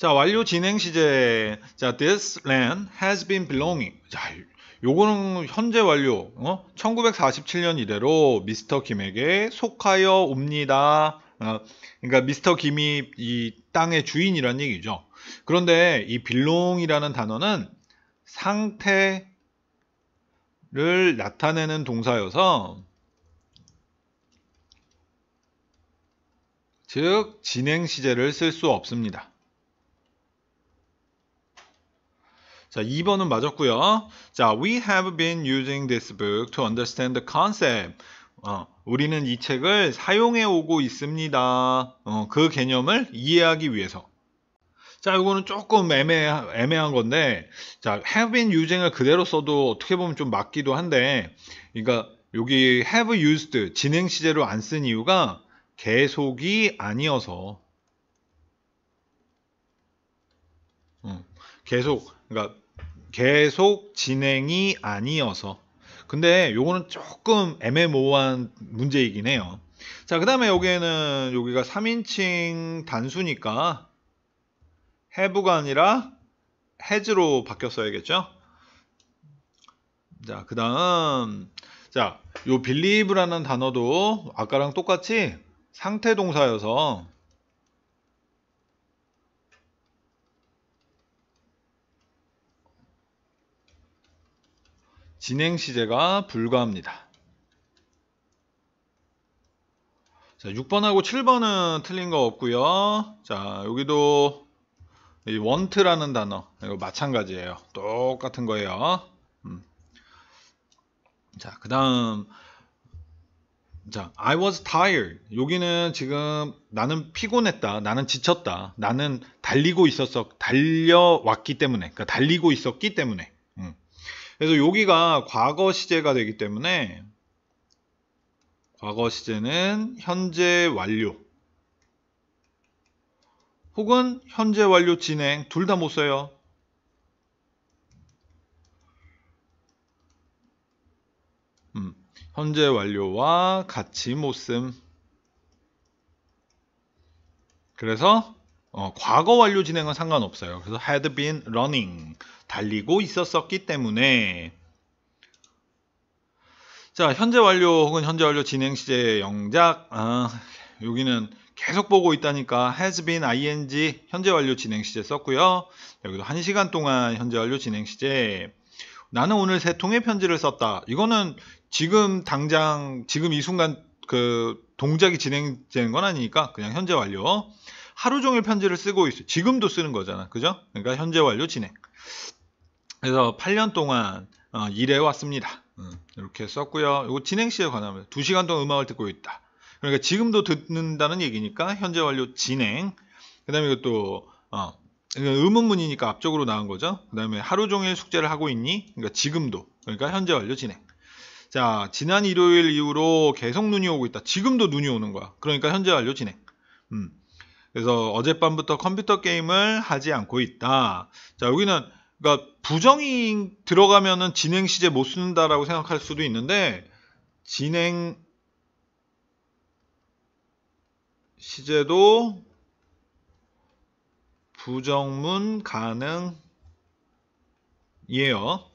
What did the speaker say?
자, 완료 진행 시제. 자, this land has been belonging. 자, 요거는 현재 완료. 어? 1947년 이래로 미스터 김에게 속하여 옵니다. 어, 그러니까 미스터 김이 이 땅의 주인이란 얘기죠. 그런데 이 빌롱이라는 단어는 상태를 나타내는 동사여서 즉 진행 시제를 쓸 수 없습니다. 자, 2번은 맞았고요. 자, we have been using this book to understand the concept. 어, 우리는 이 책을 사용해 오고 있습니다. 어, 그 개념을 이해하기 위해서. 자, 이거는 조금 애매, 애매한 건데, 자, have been using을 그대로 써도 어떻게 보면 좀 맞기도 한데, 그러니까 여기 have used 진행 시제로 안 쓴 이유가 계속이 아니어서 음, 계속 그러니까 계속 진행이 아니어서 근데 요거는 조금 애매모호한 문제이긴 해요 자그 다음에 여기에는 여기가 3인칭 단수니까 해부가 아니라 해즈로 바뀌었어야겠죠 자그 다음 자요 believe라는 단어도 아까랑 똑같이 상태 동사여서 진행 시제가 불가합니다. 자, 6번하고 7번은 틀린 거 없고요. 자, 여기도 이 want라는 단어 이거 마찬가지예요. 똑같은 거예요. 음. 자, 그다음 자, I was tired. 여기는 지금 나는 피곤했다. 나는 지쳤다. 나는 달리고 있었어. 달려왔기 때문에. 그러니까 달리고 있었기 때문에. 그래서 여기가 과거 시제가 되기 때문에 과거 시제는 현재 완료 혹은 현재 완료 진행 둘 다 못 써요. 음, 현재 완료와 같이 못 씀. 그래서 어, 과거 완료 진행은 상관없어요. 그래서 had been running 달리고 있었었기 때문에 자 현재 완료 혹은 현재 완료 진행 시제 영작 아, 여기는 계속 보고 있다니까 has been ing 현재 완료 진행 시제 썼고요 여기도 1시간 동안 현재 완료 진행 시제 나는 오늘 세 통의 편지를 썼다 이거는 지금 당장 지금 이 순간 그 동작이 진행되는 건 아니니까 그냥 현재 완료 하루 종일 편지를 쓰고 있어 지금도 쓰는 거잖아 그죠 그러니까 현재 완료 진행 그래서 8년 동안 어, 일해왔습니다. 음, 이렇게 썼고요. 이거 진행시에 관하면 2시간 동안 음악을 듣고 있다. 그러니까 지금도 듣는다는 얘기니까 현재 완료 진행. 그 다음에 이것도 어, 의문문이니까 앞쪽으로 나온 거죠. 그 다음에 하루 종일 숙제를 하고 있니? 그러니까 지금도. 그러니까 현재 완료 진행. 자, 지난 일요일 이후로 계속 눈이 오고 있다. 지금도 눈이 오는 거야. 그러니까 현재 완료 진행. 음. 그래서 어젯밤부터 컴퓨터 게임을 하지 않고 있다. 자, 여기는 그러니까 부정이 들어가면은 진행 시제 못 쓴다라고 생각할 수도 있는데 진행 시제도 부정문 가능이에요.